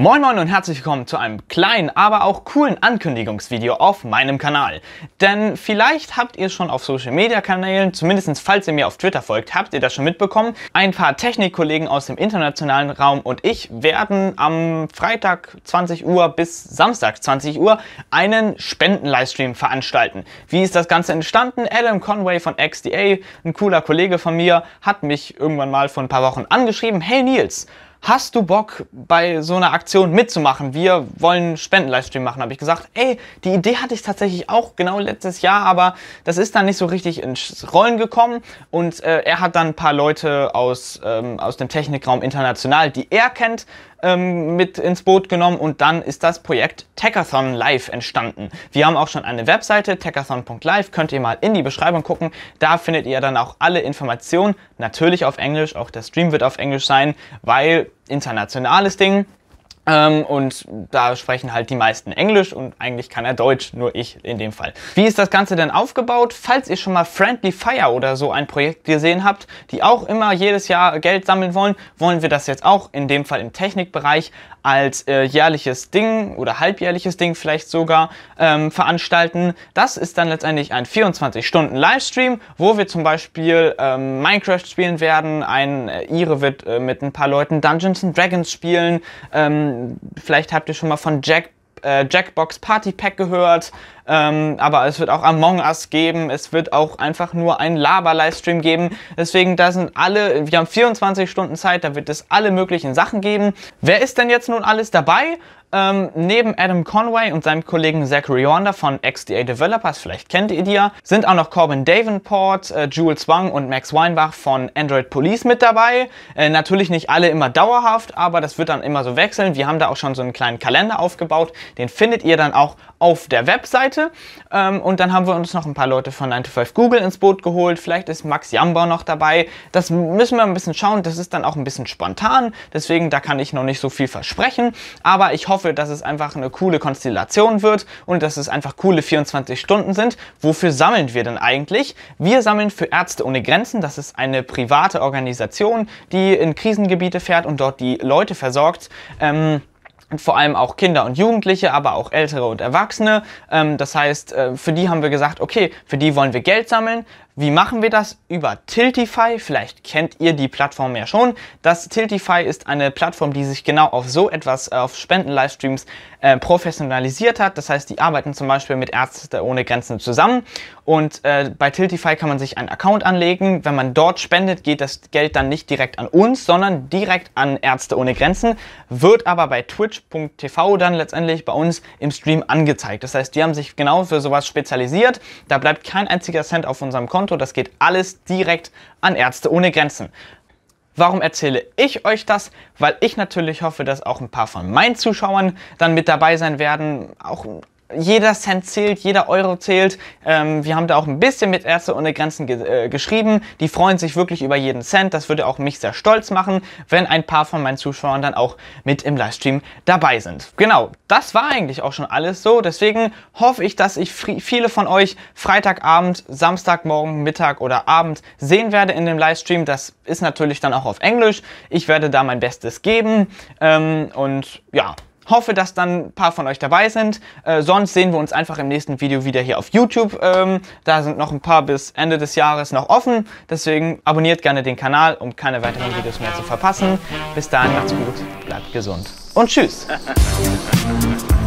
Moin Moin und herzlich willkommen zu einem kleinen, aber auch coolen Ankündigungsvideo auf meinem Kanal. Denn vielleicht habt ihr schon auf Social Media Kanälen, zumindest falls ihr mir auf Twitter folgt, habt ihr das schon mitbekommen. Ein paar Technikkollegen aus dem internationalen Raum und ich werden am Freitag 20 Uhr bis Samstag 20 Uhr einen Spenden-Livestream veranstalten. Wie ist das Ganze entstanden? Adam Conway von XDA, ein cooler Kollege von mir, hat mich irgendwann mal vor ein paar Wochen angeschrieben, hey Nils, hast du Bock, bei so einer Aktion mitzumachen? Wir wollen Spenden-Livestream machen. Habe ich gesagt, ey, die Idee hatte ich tatsächlich auch genau letztes Jahr, aber das ist dann nicht so richtig ins Rollen gekommen. Und äh, er hat dann ein paar Leute aus, ähm, aus dem Technikraum international, die er kennt, ähm, mit ins Boot genommen und dann ist das Projekt Techathon Live entstanden. Wir haben auch schon eine Webseite, techathon.live, könnt ihr mal in die Beschreibung gucken. Da findet ihr dann auch alle Informationen, natürlich auf Englisch, auch der Stream wird auf Englisch sein, weil internationales Ding. Ähm, und da sprechen halt die meisten Englisch und eigentlich kann er Deutsch, nur ich in dem Fall. Wie ist das Ganze denn aufgebaut? Falls ihr schon mal Friendly Fire oder so ein Projekt gesehen habt, die auch immer jedes Jahr Geld sammeln wollen, wollen wir das jetzt auch, in dem Fall im Technikbereich, als äh, jährliches Ding oder halbjährliches Ding vielleicht sogar ähm, veranstalten. Das ist dann letztendlich ein 24-Stunden-Livestream, wo wir zum Beispiel ähm, Minecraft spielen werden. Ein äh, Ire wird äh, mit ein paar Leuten Dungeons and Dragons spielen. Ähm, vielleicht habt ihr schon mal von Jack äh, Jackbox Party Pack gehört, ähm, aber es wird auch Among Us geben, es wird auch einfach nur einen Laber-Livestream geben. Deswegen, da sind alle, wir haben 24 Stunden Zeit, da wird es alle möglichen Sachen geben. Wer ist denn jetzt nun alles dabei? Ähm, neben Adam Conway und seinem Kollegen Zachary Rionda von XDA Developers, vielleicht kennt ihr die ja, sind auch noch Corbin Davenport, äh, Jules Wang und Max Weinbach von Android Police mit dabei. Äh, natürlich nicht alle immer dauerhaft, aber das wird dann immer so wechseln. Wir haben da auch schon so einen kleinen Kalender aufgebaut, den findet ihr dann auch auf der Webseite. Ähm, und dann haben wir uns noch ein paar Leute von 9 Google ins Boot geholt. Vielleicht ist Max Jambau noch dabei. Das müssen wir ein bisschen schauen. Das ist dann auch ein bisschen spontan. Deswegen, da kann ich noch nicht so viel versprechen. Aber ich hoffe, hoffe, dass es einfach eine coole Konstellation wird und dass es einfach coole 24 Stunden sind. Wofür sammeln wir denn eigentlich? Wir sammeln für Ärzte ohne Grenzen. Das ist eine private Organisation, die in Krisengebiete fährt und dort die Leute versorgt. Ähm, vor allem auch Kinder und Jugendliche, aber auch Ältere und Erwachsene. Ähm, das heißt, äh, für die haben wir gesagt, okay, für die wollen wir Geld sammeln. Wie machen wir das? Über Tiltify. Vielleicht kennt ihr die Plattform ja schon. Das Tiltify ist eine Plattform, die sich genau auf so etwas, äh, auf Spenden-Livestreams äh, professionalisiert hat. Das heißt, die arbeiten zum Beispiel mit Ärzte ohne Grenzen zusammen. Und äh, bei Tiltify kann man sich einen Account anlegen. Wenn man dort spendet, geht das Geld dann nicht direkt an uns, sondern direkt an Ärzte ohne Grenzen, wird aber bei twitch.tv dann letztendlich bei uns im Stream angezeigt. Das heißt, die haben sich genau für sowas spezialisiert. Da bleibt kein einziger Cent auf unserem Konto Konto. Das geht alles direkt an Ärzte ohne Grenzen. Warum erzähle ich euch das? Weil ich natürlich hoffe, dass auch ein paar von meinen Zuschauern dann mit dabei sein werden, auch jeder Cent zählt, jeder Euro zählt. Ähm, wir haben da auch ein bisschen mit Ärzte ohne Grenzen ge äh, geschrieben. Die freuen sich wirklich über jeden Cent. Das würde auch mich sehr stolz machen, wenn ein paar von meinen Zuschauern dann auch mit im Livestream dabei sind. Genau, das war eigentlich auch schon alles so. Deswegen hoffe ich, dass ich viele von euch Freitagabend, Samstagmorgen, Mittag oder Abend sehen werde in dem Livestream. Das ist natürlich dann auch auf Englisch. Ich werde da mein Bestes geben. Ähm, und ja, Hoffe, dass dann ein paar von euch dabei sind. Äh, sonst sehen wir uns einfach im nächsten Video wieder hier auf YouTube. Ähm, da sind noch ein paar bis Ende des Jahres noch offen. Deswegen abonniert gerne den Kanal, um keine weiteren Videos mehr zu verpassen. Bis dahin, macht's gut, bleibt gesund und tschüss.